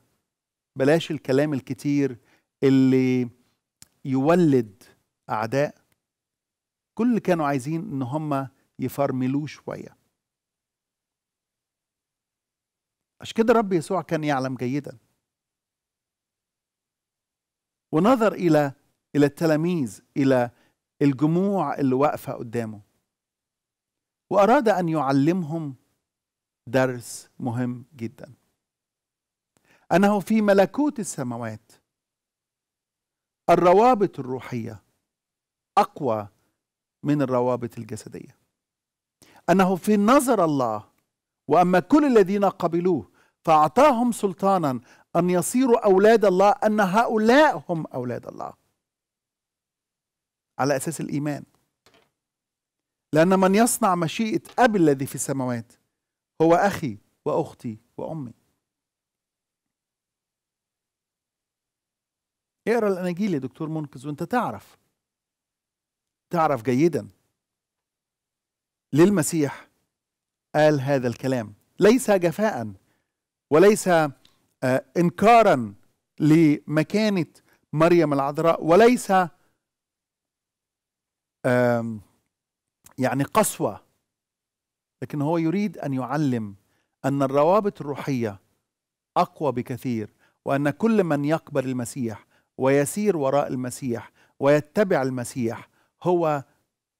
بلاش الكلام الكتير اللي يولد أعداء كل اللي كانوا عايزين إن هم يفرملوه شويه عشان كده الرب يسوع كان يعلم جيدا ونظر الى الى التلاميذ الى الجموع اللي واقفه قدامه واراد ان يعلمهم درس مهم جدا انه في ملكوت السماوات الروابط الروحيه اقوى من الروابط الجسديه انه في نظر الله واما كل الذين قبلوه فأعطاهم سلطانا أن يصيروا أولاد الله أن هؤلاء هم أولاد الله على أساس الإيمان لأن من يصنع مشيئة أبي الذي في السماوات هو أخي وأختي وأمي اقرا الأناجيل يا دكتور منقذ وأنت تعرف تعرف جيدا للمسيح قال هذا الكلام ليس جفاء وليس آه، انكارا لمكانه مريم العذراء وليس يعني قسوه لكن هو يريد ان يعلم ان الروابط الروحيه اقوى بكثير وان كل من يقبل المسيح ويسير وراء المسيح ويتبع المسيح هو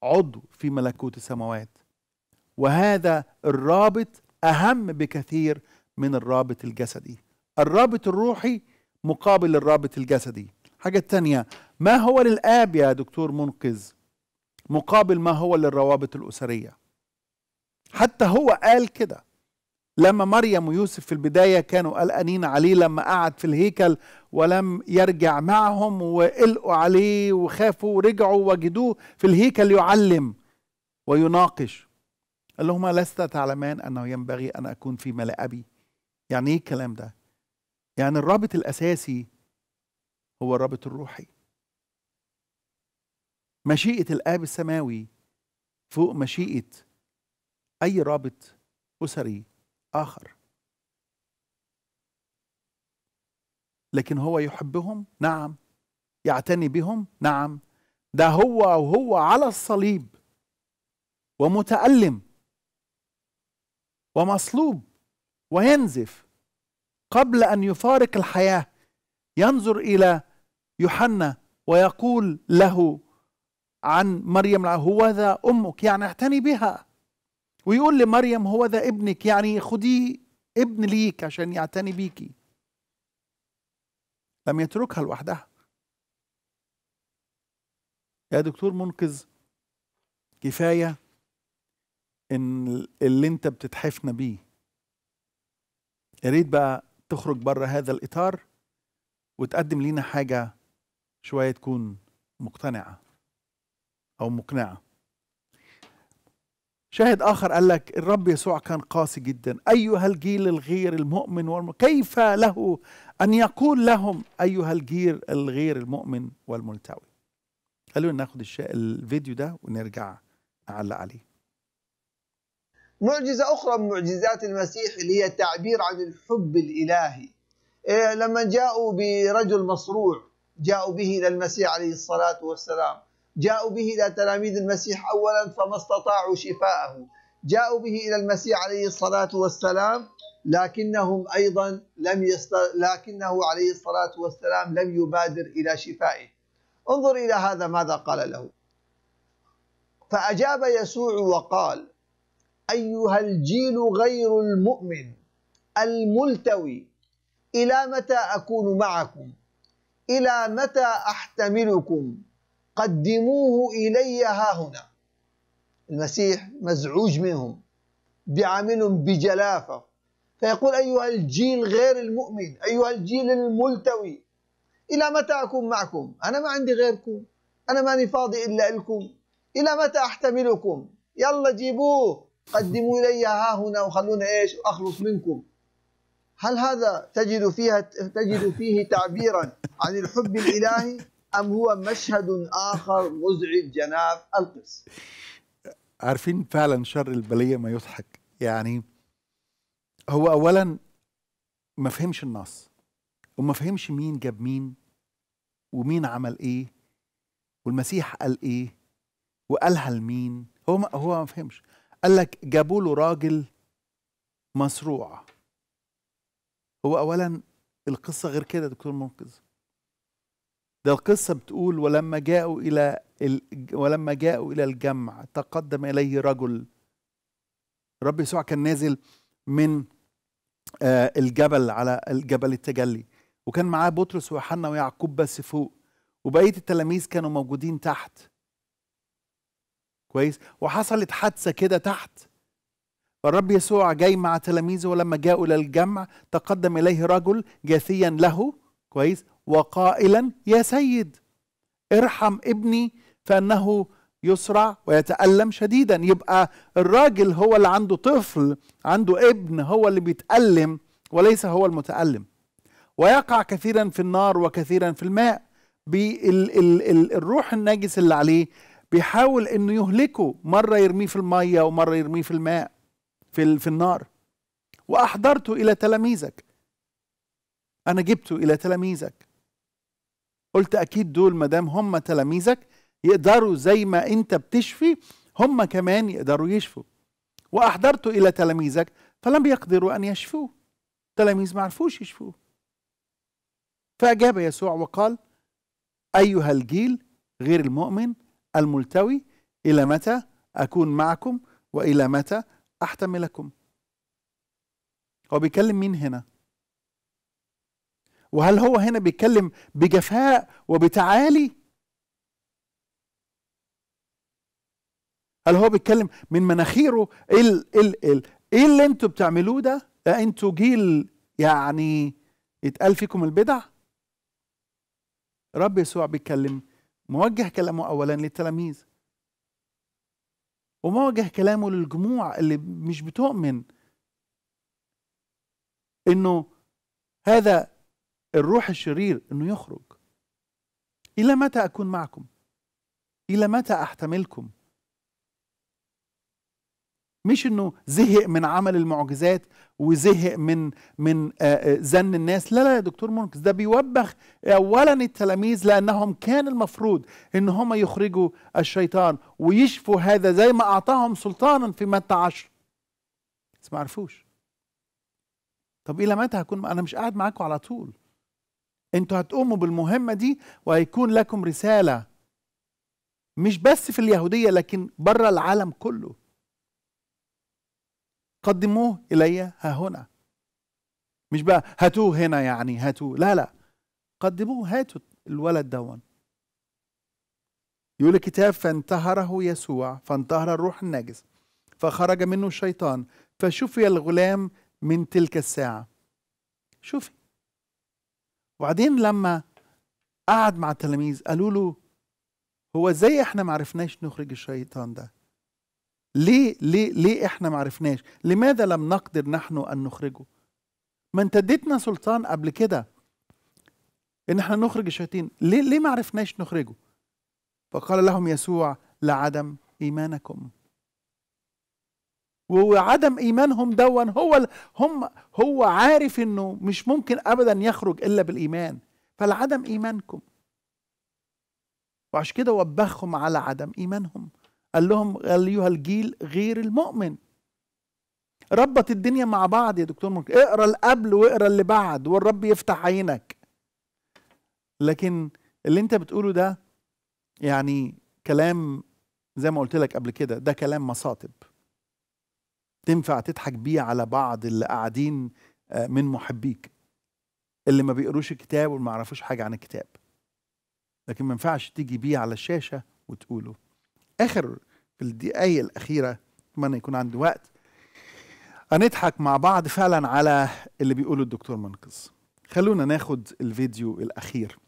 عضو في ملكوت السماوات وهذا الرابط اهم بكثير من الرابط الجسدي الرابط الروحي مقابل الرابط الجسدي حاجة تانية ما هو للآب يا دكتور منقذ مقابل ما هو للروابط الأسرية حتى هو قال كده لما مريم ويوسف في البداية كانوا قلقانين عليه لما قعد في الهيكل ولم يرجع معهم وقلقوا عليه وخافوا ورجعوا وجدوه في الهيكل يعلم ويناقش قال لهما لست تعلمان أنه ينبغي أن أكون في ملأ أبي يعني ايه الكلام ده يعني الرابط الاساسي هو الرابط الروحي مشيئه الاب السماوي فوق مشيئه اي رابط اسري اخر لكن هو يحبهم نعم يعتني بهم نعم ده هو وهو على الصليب ومتألم ومصلوب وينزف قبل ان يفارق الحياه ينظر الى يوحنا ويقول له عن مريم هو ذا امك يعني اعتني بها ويقول لمريم هو ذا ابنك يعني خدي ابن ليك عشان يعتني بيكي لم يتركها لوحدها يا دكتور منقذ كفايه ان اللي انت بتتحفنا بيه يا ريت بقى تخرج بره هذا الاطار وتقدم لينا حاجه شويه تكون مقتنعه او مقنعه شاهد اخر قال لك الرب يسوع كان قاسي جدا ايها الجيل الغير المؤمن والم... كيف له ان يقول لهم ايها الجيل الغير المؤمن والملتوي خلونا ناخد الشيء الفيديو ده ونرجع نعلق عليه معجزة أخرى من معجزات المسيح اللي هي التعبير عن الحب الإلهي إيه لما جاءوا برجل مصروع جاءوا به إلى المسيح عليه الصلاة والسلام جاءوا به إلى تلاميذ المسيح أولا فما استطاعوا شفاءه جاءوا به إلى المسيح عليه الصلاة والسلام لكنهم أيضا لم يست... لكنه عليه الصلاة والسلام لم يبادر إلى شفائه انظر إلى هذا ماذا قال له فأجاب يسوع وقال أيها الجيل غير المؤمن الملتوي إلى متى أكون معكم إلى متى أحتملكم قدموه إلي ها هنا المسيح مزعوج منهم بيعاملهم بجلافة فيقول أيها الجيل غير المؤمن أيها الجيل الملتوي إلى متى أكون معكم أنا ما عندي غيركم أنا ماني فاضي إلا لكم إلى متى أحتملكم يلا جيبوه قدموا إلي ها هنا وخلونا إيش أخلص منكم هل هذا تجد فيها تجد فيه تعبيرا عن الحب الإلهي أم هو مشهد آخر مزعج جناب القس عارفين فعلا شر البلية ما يضحك يعني هو أولا ما فهمش النص وما فهمش مين جاب مين ومين عمل ايه والمسيح قال ايه وقالها لمين هو ما هو ما فهمش قال لك جابوا له راجل مصروع هو اولا القصه غير كده دكتور منقذ ده القصة بتقول ولما جاءوا إلى ال... ولما جاءوا إلى الجمع تقدم إليه رجل رب يسوع كان نازل من آه الجبل على الجبل التجلي وكان معاه بطرس ويوحنا ويعقوب بس فوق وبقية التلاميذ كانوا موجودين تحت كويس وحصلت حادثه كده تحت فالرب يسوع جاي مع تلاميذه ولما جاءوا الى الجمع تقدم اليه رجل جاثيا له كويس وقائلا يا سيد ارحم ابني فانه يسرع ويتألم شديدا يبقى الراجل هو اللي عنده طفل عنده ابن هو اللي بيتألم وليس هو المتألم ويقع كثيرا في النار وكثيرا في الماء بالروح النجس اللي عليه بيحاول انه يهلكه مره يرميه في الميه ومره يرميه في الماء في في النار واحضرته الى تلاميذك انا جبته الى تلاميذك قلت اكيد دول ما دام هم تلاميذك يقدروا زي ما انت بتشفي هم كمان يقدروا يشفوا واحضرته الى تلاميذك فلم يقدروا ان يشفوه التلاميذ ما عرفوش يشفوه فاجاب يسوع وقال ايها الجيل غير المؤمن الملتوي إلى متى أكون معكم وإلى متى أحتملكم هو بيكلم مين هنا وهل هو هنا بيتكلم بجفاء وبتعالي هل هو بيتكلم من مناخيره ايه ال إيه إيه ال ايه اللي انتوا بتعملوه ده ده انتوا جيل يعني يتقال فيكم البدع رب يسوع بيتكلم موجه كلامه أولا للتلاميذ وموجه كلامه للجموع اللي مش بتؤمن انه هذا الروح الشرير انه يخرج الى متى اكون معكم الى متى احتملكم مش انه زهق من عمل المعجزات وزهق من من آه، آه، زن الناس لا لا يا دكتور مونكس ده بيوبخ اولا التلاميذ لانهم كان المفروض ان هم يخرجوا الشيطان ويشفوا هذا زي ما اعطاهم سلطانا في متى عشر بس ما عرفوش طب الى متى هكون انا مش قاعد معاكم على طول انتوا هتقوموا بالمهمه دي وهيكون لكم رساله مش بس في اليهوديه لكن بره العالم كله قدموه إلي ها هنا مش بقى هاتوه هنا يعني هاتوه لا لا قدموه هاتوا الولد دون يقول الكتاب فانتهره يسوع فانتهر الروح النجس فخرج منه الشيطان فشفي الغلام من تلك الساعة شوفي وبعدين لما قعد مع التلاميذ قالوا له هو ازاي احنا معرفناش نخرج الشيطان ده ليه ليه ليه احنا ما عرفناش لماذا لم نقدر نحن ان نخرجه ما انت اديتنا سلطان قبل كده ان احنا نخرج الشياطين ليه ليه ما عرفناش نخرجه فقال لهم يسوع لعدم ايمانكم وعدم ايمانهم دوا هو هم هو عارف انه مش ممكن ابدا يخرج الا بالايمان فلعدم ايمانكم وعشان كده وبخهم على عدم ايمانهم قال لهم ايها الجيل غير المؤمن ربط الدنيا مع بعض يا دكتور ممكن اقرا القبل واقرا اللي بعد والرب يفتح عينك لكن اللي انت بتقوله ده يعني كلام زي ما قلت لك قبل كده ده كلام مصاطب تنفع تضحك بيه على بعض اللي قاعدين آه، من محبيك اللي ما بيقروش الكتاب وما يعرفوش حاجه عن الكتاب لكن ما ينفعش تيجي بيه على الشاشه وتقوله اخر في الدقايق الاخيره اتمنى يكون عندي وقت هنضحك مع بعض فعلا على اللي بيقوله الدكتور منقذ خلونا ناخد الفيديو الاخير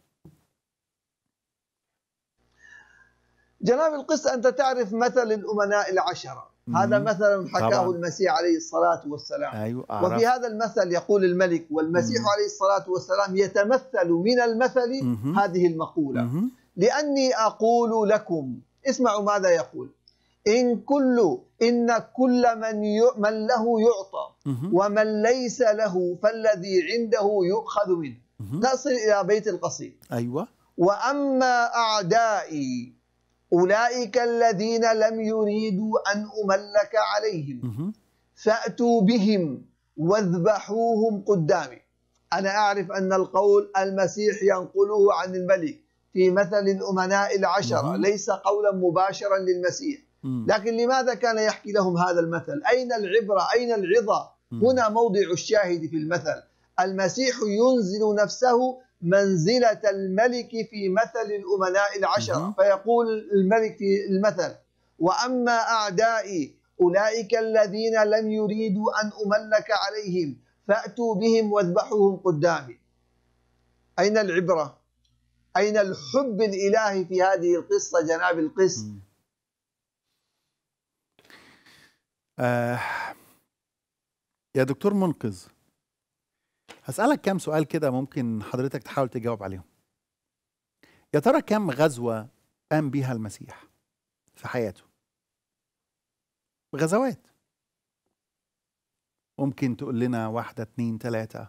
جناب القس انت تعرف مثل الامناء العشره هذا مثل حكاه طبعا. المسيح عليه الصلاه والسلام أيوة وفي هذا المثل يقول الملك والمسيح مم. عليه الصلاه والسلام يتمثل من المثل مم. هذه المقوله مم. لاني اقول لكم اسمعوا ماذا يقول إن كل إن كل من من له يعطى ومن ليس له فالذي عنده يؤخذ منه نصل إلى بيت القصيد أيوة وأما أعدائي أولئك الذين لم يريدوا أن أملك عليهم فأتوا بهم واذبحوهم قدامي أنا أعرف أن القول المسيح ينقله عن الملك في مثل الأمناء العشرة نعم. ليس قولا مباشرا للمسيح لكن لماذا كان يحكي لهم هذا المثل أين العبرة أين العظة هنا موضع الشاهد في المثل المسيح ينزل نفسه منزلة الملك في مثل الأمناء العشرة فيقول الملك في المثل وأما أعدائي أولئك الذين لم يريدوا أن أملك عليهم فأتوا بهم واذبحوهم قدامي أين العبرة؟ أين الحب الإلهي في هذه القصة جناب القس آه يا دكتور منقذ هسألك كام سؤال كده ممكن حضرتك تحاول تجاوب عليهم يا ترى كم غزوة قام بها المسيح في حياته غزوات ممكن تقول لنا واحدة اتنين تلاتة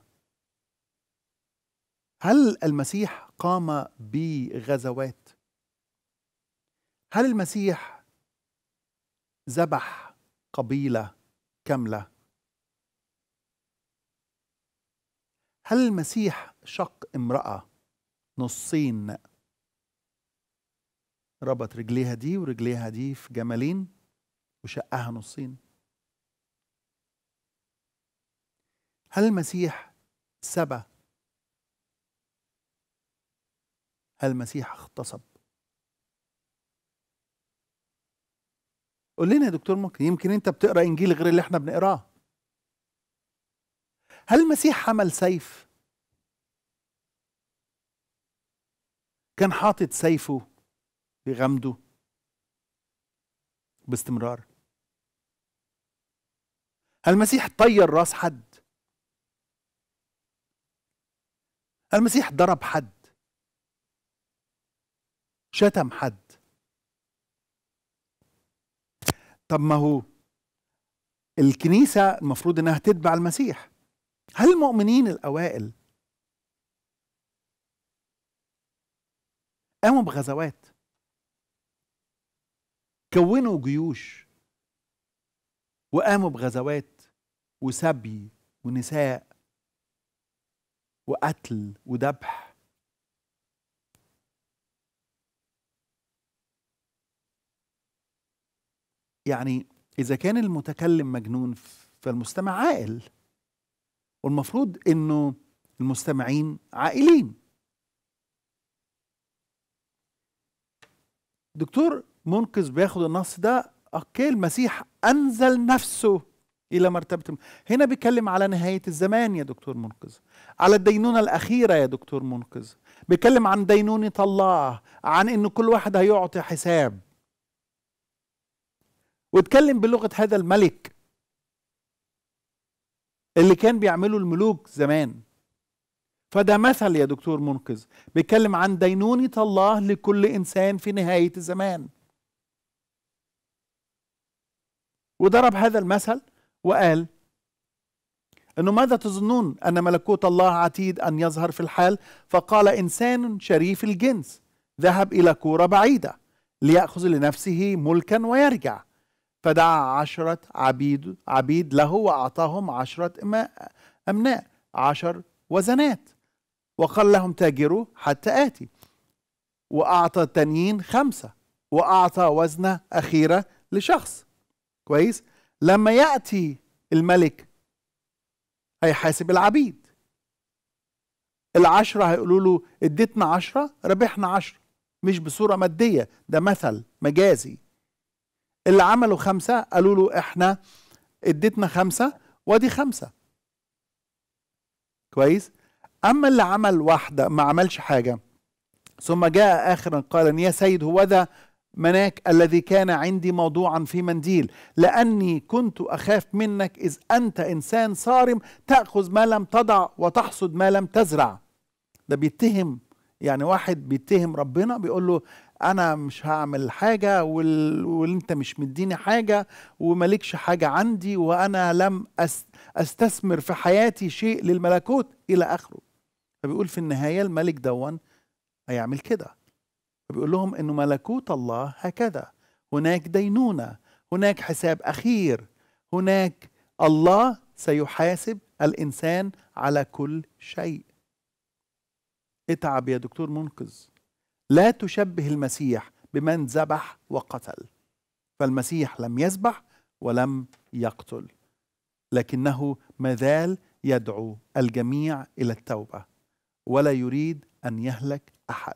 هل المسيح قام بغزوات هل المسيح ذبح قبيله كامله هل المسيح شق امراه نصين ربط رجليها دي ورجليها دي في جمالين وشقها نصين هل المسيح سبى المسيح اغتصب قول لنا يا دكتور ممكن يمكن انت بتقرا انجيل غير اللي احنا بنقراه هل المسيح حمل سيف كان حاطط سيفه في غمده باستمرار هل المسيح طير راس حد المسيح ضرب حد شتم حد طب ما هو الكنيسة المفروض انها تتبع المسيح هل المؤمنين الاوائل قاموا بغزوات كونوا جيوش وقاموا بغزوات وسبي ونساء وقتل وذبح يعني إذا كان المتكلم مجنون فالمستمع عاقل والمفروض إنه المستمعين عاقلين دكتور منقذ بياخد النص ده اوكي المسيح انزل نفسه الى مرتبه الم... هنا بيتكلم على نهايه الزمان يا دكتور منقذ على الدينونه الاخيره يا دكتور منقذ بيتكلم عن دينونه الله عن ان كل واحد هيعطي حساب واتكلم بلغه هذا الملك اللي كان بيعمله الملوك زمان فده مثل يا دكتور منقذ بيتكلم عن دينونة الله لكل إنسان في نهاية الزمان وضرب هذا المثل وقال أنه ماذا تظنون أن ملكوت الله عتيد أن يظهر في الحال فقال إنسان شريف الجنس ذهب إلى كورة بعيدة ليأخذ لنفسه ملكا ويرجع فدعا عشرة عبيد عبيد له وأعطاهم عشرة أمناء عشر وزنات وقال لهم تاجروا حتى آتي وأعطى التانيين خمسة وأعطى وزنة أخيرة لشخص كويس لما يأتي الملك هيحاسب العبيد العشرة هيقولوا له اديتنا عشرة ربحنا عشرة مش بصورة مادية ده مثل مجازي اللي عملوا خمسة قالوا له احنا اديتنا خمسة ودي خمسة كويس أما اللي عمل واحدة ما عملش حاجة ثم جاء آخرا قال يا سيد هو ذا مناك الذي كان عندي موضوعا في منديل لأني كنت أخاف منك إذ أنت إنسان صارم تأخذ ما لم تضع وتحصد ما لم تزرع ده بيتهم يعني واحد بيتهم ربنا بيقول له انا مش هعمل حاجه وال... وانت مش مديني حاجه ومالكش حاجه عندي وانا لم أس... استثمر في حياتي شيء للملكوت الى اخره فبيقول في النهايه الملك دون هيعمل كده فبيقول لهم انه ملكوت الله هكذا هناك دينونه هناك حساب اخير هناك الله سيحاسب الانسان على كل شيء اتعب يا دكتور منقذ لا تشبه المسيح بمن ذبح وقتل فالمسيح لم يذبح ولم يقتل لكنه مازال يدعو الجميع الى التوبه ولا يريد ان يهلك احد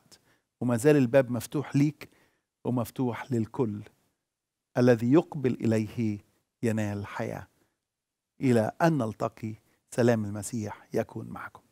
وما زال الباب مفتوح ليك ومفتوح للكل الذي يقبل اليه ينال الحياه الى ان نلتقي سلام المسيح يكون معكم